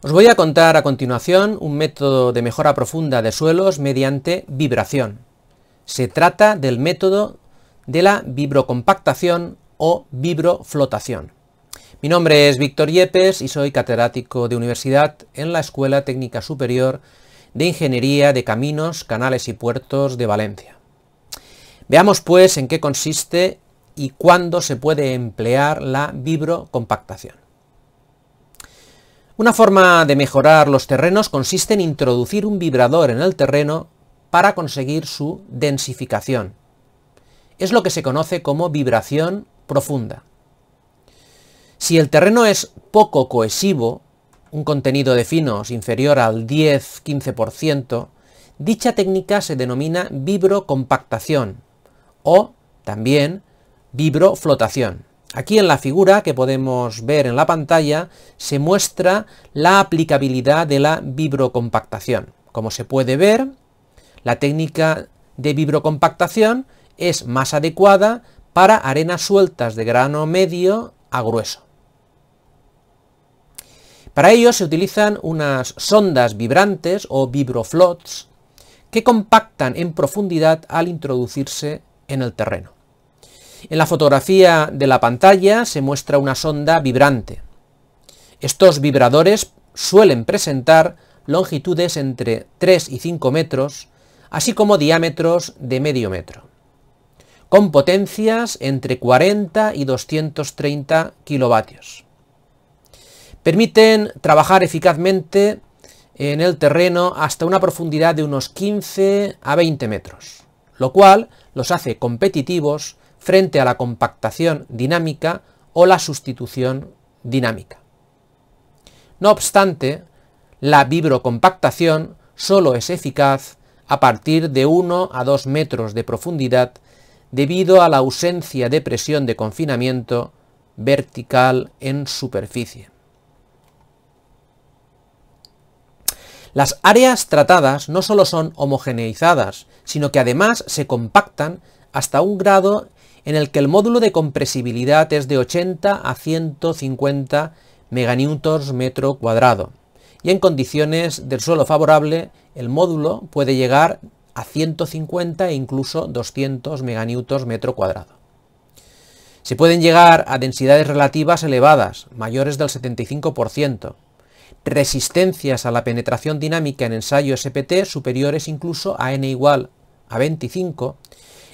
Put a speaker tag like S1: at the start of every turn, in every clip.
S1: Os voy a contar a continuación un método de mejora profunda de suelos mediante vibración. Se trata del método de la vibrocompactación o vibroflotación. Mi nombre es Víctor Yepes y soy catedrático de universidad en la Escuela Técnica Superior de Ingeniería de Caminos, Canales y Puertos de Valencia. Veamos pues en qué consiste y cuándo se puede emplear la vibrocompactación. Una forma de mejorar los terrenos consiste en introducir un vibrador en el terreno para conseguir su densificación. Es lo que se conoce como vibración profunda. Si el terreno es poco cohesivo, un contenido de finos inferior al 10-15%, dicha técnica se denomina vibrocompactación o también vibroflotación. Aquí en la figura que podemos ver en la pantalla se muestra la aplicabilidad de la vibrocompactación. Como se puede ver, la técnica de vibrocompactación es más adecuada para arenas sueltas de grano medio a grueso. Para ello se utilizan unas sondas vibrantes o vibroflots que compactan en profundidad al introducirse en el terreno. En la fotografía de la pantalla se muestra una sonda vibrante. Estos vibradores suelen presentar longitudes entre 3 y 5 metros, así como diámetros de medio metro, con potencias entre 40 y 230 kilovatios. Permiten trabajar eficazmente en el terreno hasta una profundidad de unos 15 a 20 metros, lo cual los hace competitivos frente a la compactación dinámica o la sustitución dinámica. No obstante, la vibrocompactación solo es eficaz a partir de 1 a 2 metros de profundidad debido a la ausencia de presión de confinamiento vertical en superficie. Las áreas tratadas no solo son homogeneizadas, sino que además se compactan hasta un grado en el que el módulo de compresibilidad es de 80 a 150 meganewtons metro cuadrado y en condiciones del suelo favorable el módulo puede llegar a 150 e incluso 200 meganewtons metro cuadrado. Se pueden llegar a densidades relativas elevadas, mayores del 75%, resistencias a la penetración dinámica en ensayo SPT superiores incluso a n igual a 25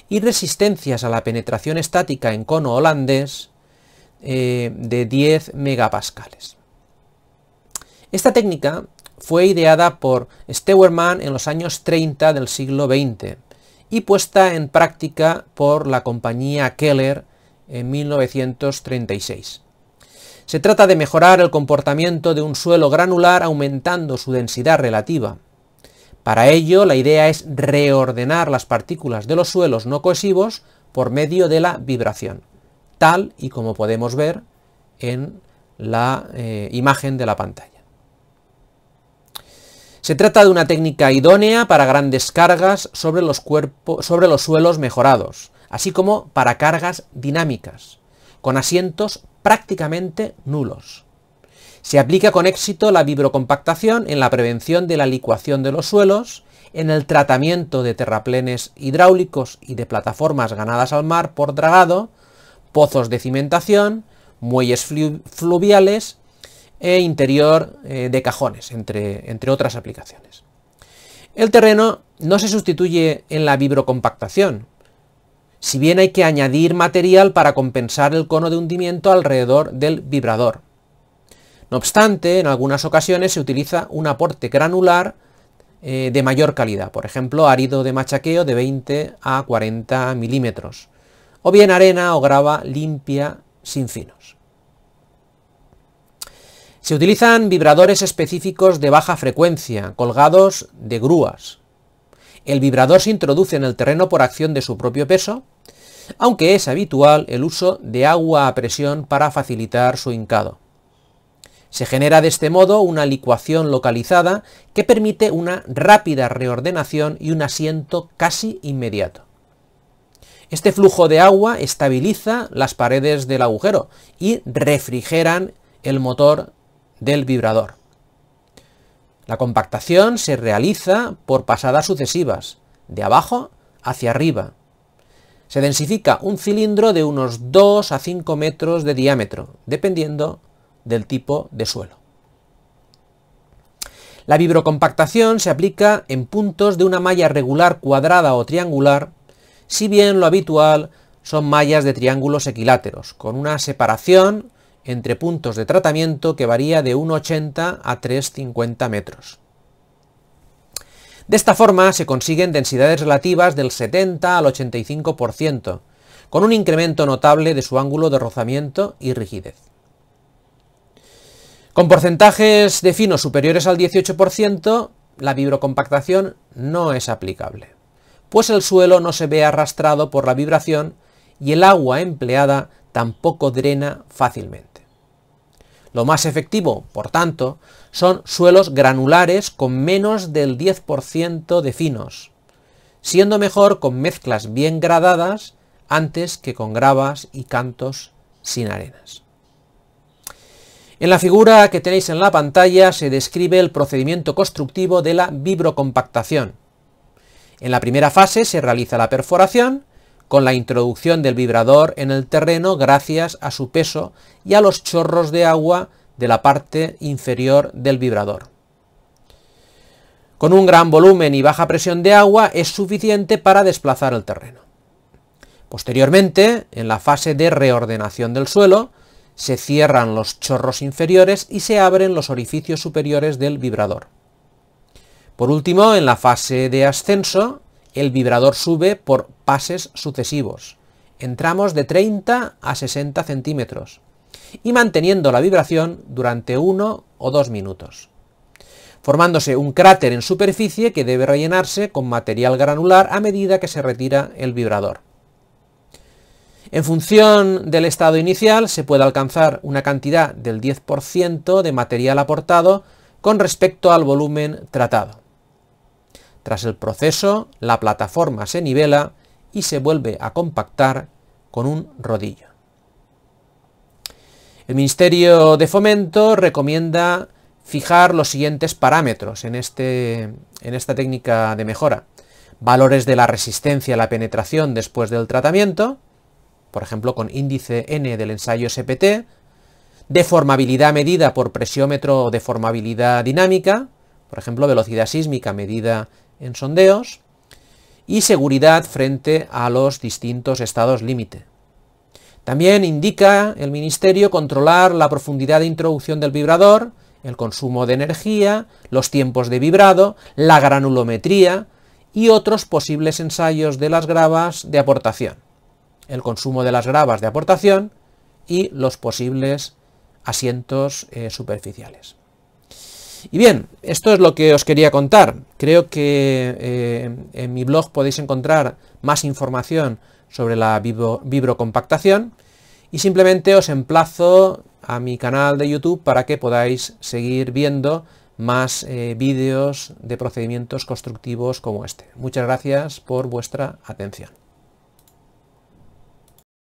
S1: y resistencias a la penetración estática en cono holandés eh, de 10 megapascales. Esta técnica fue ideada por Stewerman en los años 30 del siglo XX y puesta en práctica por la compañía Keller en 1936. Se trata de mejorar el comportamiento de un suelo granular aumentando su densidad relativa. Para ello, la idea es reordenar las partículas de los suelos no cohesivos por medio de la vibración, tal y como podemos ver en la eh, imagen de la pantalla. Se trata de una técnica idónea para grandes cargas sobre los suelos mejorados, así como para cargas dinámicas, con asientos prácticamente nulos. Se aplica con éxito la vibrocompactación en la prevención de la licuación de los suelos, en el tratamiento de terraplenes hidráulicos y de plataformas ganadas al mar por dragado, pozos de cimentación, muelles fluviales e interior eh, de cajones, entre, entre otras aplicaciones. El terreno no se sustituye en la vibrocompactación, si bien hay que añadir material para compensar el cono de hundimiento alrededor del vibrador. No obstante, en algunas ocasiones se utiliza un aporte granular eh, de mayor calidad, por ejemplo, árido de machaqueo de 20 a 40 milímetros, o bien arena o grava limpia sin finos. Se utilizan vibradores específicos de baja frecuencia, colgados de grúas. El vibrador se introduce en el terreno por acción de su propio peso, aunque es habitual el uso de agua a presión para facilitar su hincado. Se genera de este modo una licuación localizada que permite una rápida reordenación y un asiento casi inmediato. Este flujo de agua estabiliza las paredes del agujero y refrigeran el motor del vibrador. La compactación se realiza por pasadas sucesivas, de abajo hacia arriba. Se densifica un cilindro de unos 2 a 5 metros de diámetro, dependiendo del tipo de suelo. La vibrocompactación se aplica en puntos de una malla regular cuadrada o triangular, si bien lo habitual son mallas de triángulos equiláteros, con una separación entre puntos de tratamiento que varía de 1,80 a 3,50 metros. De esta forma se consiguen densidades relativas del 70 al 85%, con un incremento notable de su ángulo de rozamiento y rigidez. Con porcentajes de finos superiores al 18%, la vibrocompactación no es aplicable, pues el suelo no se ve arrastrado por la vibración y el agua empleada tampoco drena fácilmente. Lo más efectivo, por tanto, son suelos granulares con menos del 10% de finos, siendo mejor con mezclas bien gradadas antes que con gravas y cantos sin arenas. En la figura que tenéis en la pantalla se describe el procedimiento constructivo de la vibrocompactación. En la primera fase se realiza la perforación, con la introducción del vibrador en el terreno gracias a su peso y a los chorros de agua de la parte inferior del vibrador. Con un gran volumen y baja presión de agua es suficiente para desplazar el terreno. Posteriormente, en la fase de reordenación del suelo, se cierran los chorros inferiores y se abren los orificios superiores del vibrador. Por último, en la fase de ascenso, el vibrador sube por pases sucesivos, en tramos de 30 a 60 centímetros, y manteniendo la vibración durante uno o dos minutos, formándose un cráter en superficie que debe rellenarse con material granular a medida que se retira el vibrador. En función del estado inicial se puede alcanzar una cantidad del 10% de material aportado con respecto al volumen tratado. Tras el proceso, la plataforma se nivela y se vuelve a compactar con un rodillo. El Ministerio de Fomento recomienda fijar los siguientes parámetros en, este, en esta técnica de mejora. Valores de la resistencia a la penetración después del tratamiento, por ejemplo con índice n del ensayo SPT, deformabilidad medida por presiómetro o deformabilidad dinámica, por ejemplo velocidad sísmica medida en sondeos, y seguridad frente a los distintos estados límite. También indica el Ministerio controlar la profundidad de introducción del vibrador, el consumo de energía, los tiempos de vibrado, la granulometría y otros posibles ensayos de las gravas de aportación el consumo de las gravas de aportación y los posibles asientos eh, superficiales. Y bien, esto es lo que os quería contar. Creo que eh, en mi blog podéis encontrar más información sobre la vibrocompactación y simplemente os emplazo a mi canal de YouTube para que podáis seguir viendo más eh, vídeos de procedimientos constructivos como este. Muchas gracias por vuestra atención.